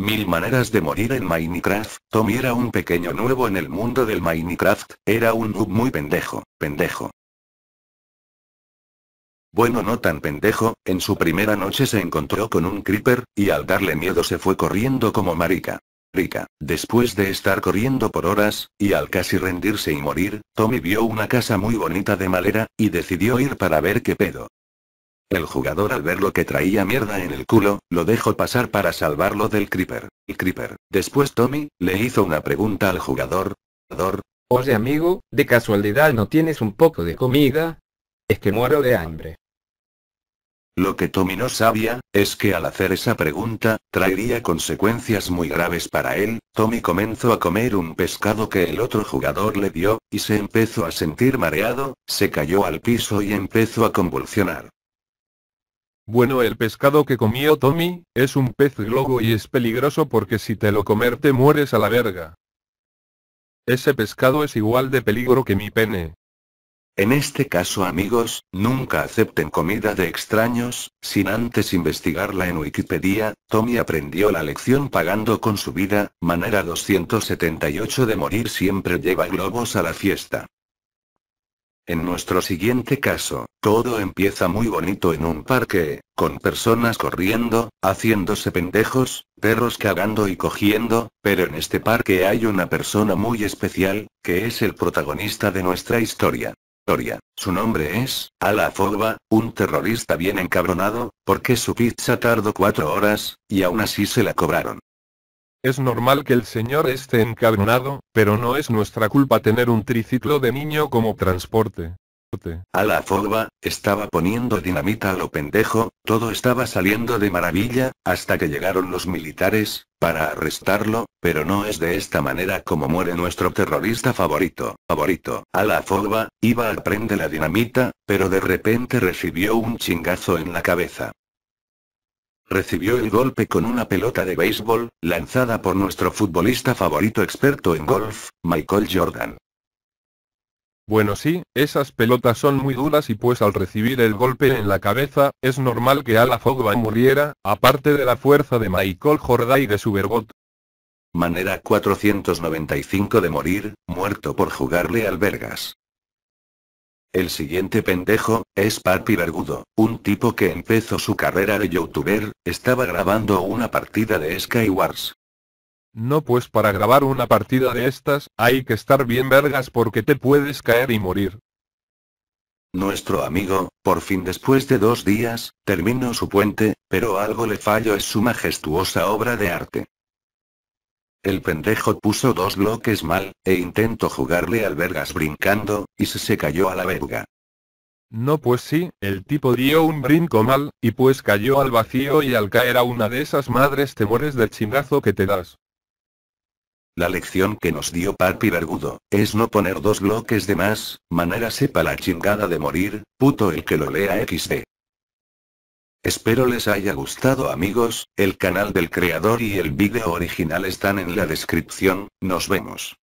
Mil maneras de morir en Minecraft, Tommy era un pequeño nuevo en el mundo del Minecraft, era un noob muy pendejo, pendejo. Bueno no tan pendejo, en su primera noche se encontró con un creeper, y al darle miedo se fue corriendo como marica. Rica, después de estar corriendo por horas, y al casi rendirse y morir, Tommy vio una casa muy bonita de madera, y decidió ir para ver qué pedo. El jugador al ver lo que traía mierda en el culo, lo dejó pasar para salvarlo del Creeper. Y Creeper. Después Tommy, le hizo una pregunta al jugador. Jugador. Oye amigo, ¿de casualidad no tienes un poco de comida? Es que muero de hambre. Lo que Tommy no sabía, es que al hacer esa pregunta, traería consecuencias muy graves para él. Tommy comenzó a comer un pescado que el otro jugador le dio, y se empezó a sentir mareado, se cayó al piso y empezó a convulsionar. Bueno el pescado que comió oh Tommy, es un pez globo y es peligroso porque si te lo comer te mueres a la verga. Ese pescado es igual de peligro que mi pene. En este caso amigos, nunca acepten comida de extraños, sin antes investigarla en Wikipedia, Tommy aprendió la lección pagando con su vida, manera 278 de morir siempre lleva globos a la fiesta. En nuestro siguiente caso, todo empieza muy bonito en un parque, con personas corriendo, haciéndose pendejos, perros cagando y cogiendo, pero en este parque hay una persona muy especial, que es el protagonista de nuestra historia. Su nombre es, Ala Fogba, un terrorista bien encabronado, porque su pizza tardó cuatro horas, y aún así se la cobraron. Es normal que el señor esté encabronado, pero no es nuestra culpa tener un triciclo de niño como transporte. A la forba, estaba poniendo dinamita a lo pendejo, todo estaba saliendo de maravilla, hasta que llegaron los militares, para arrestarlo, pero no es de esta manera como muere nuestro terrorista favorito, favorito. A la forba, iba a prender la dinamita, pero de repente recibió un chingazo en la cabeza. Recibió el golpe con una pelota de béisbol, lanzada por nuestro futbolista favorito experto en golf, Michael Jordan. Bueno sí, esas pelotas son muy duras y pues al recibir el golpe en la cabeza, es normal que Ala Fogba muriera, aparte de la fuerza de Michael Jordan y de su vergot. Manera 495 de morir, muerto por jugarle al Vergas. El siguiente pendejo, es Papi Vergudo, un tipo que empezó su carrera de youtuber, estaba grabando una partida de Skywars. No pues para grabar una partida de estas, hay que estar bien vergas porque te puedes caer y morir. Nuestro amigo, por fin después de dos días, terminó su puente, pero algo le falló es su majestuosa obra de arte. El pendejo puso dos bloques mal, e intentó jugarle al vergas brincando, y se, se cayó a la verga. No pues sí, el tipo dio un brinco mal, y pues cayó al vacío y al caer a una de esas madres temores de del chingazo que te das. La lección que nos dio Papi Vergudo, es no poner dos bloques de más, manera sepa la chingada de morir, puto el que lo lea XD. Espero les haya gustado amigos, el canal del creador y el vídeo original están en la descripción, nos vemos.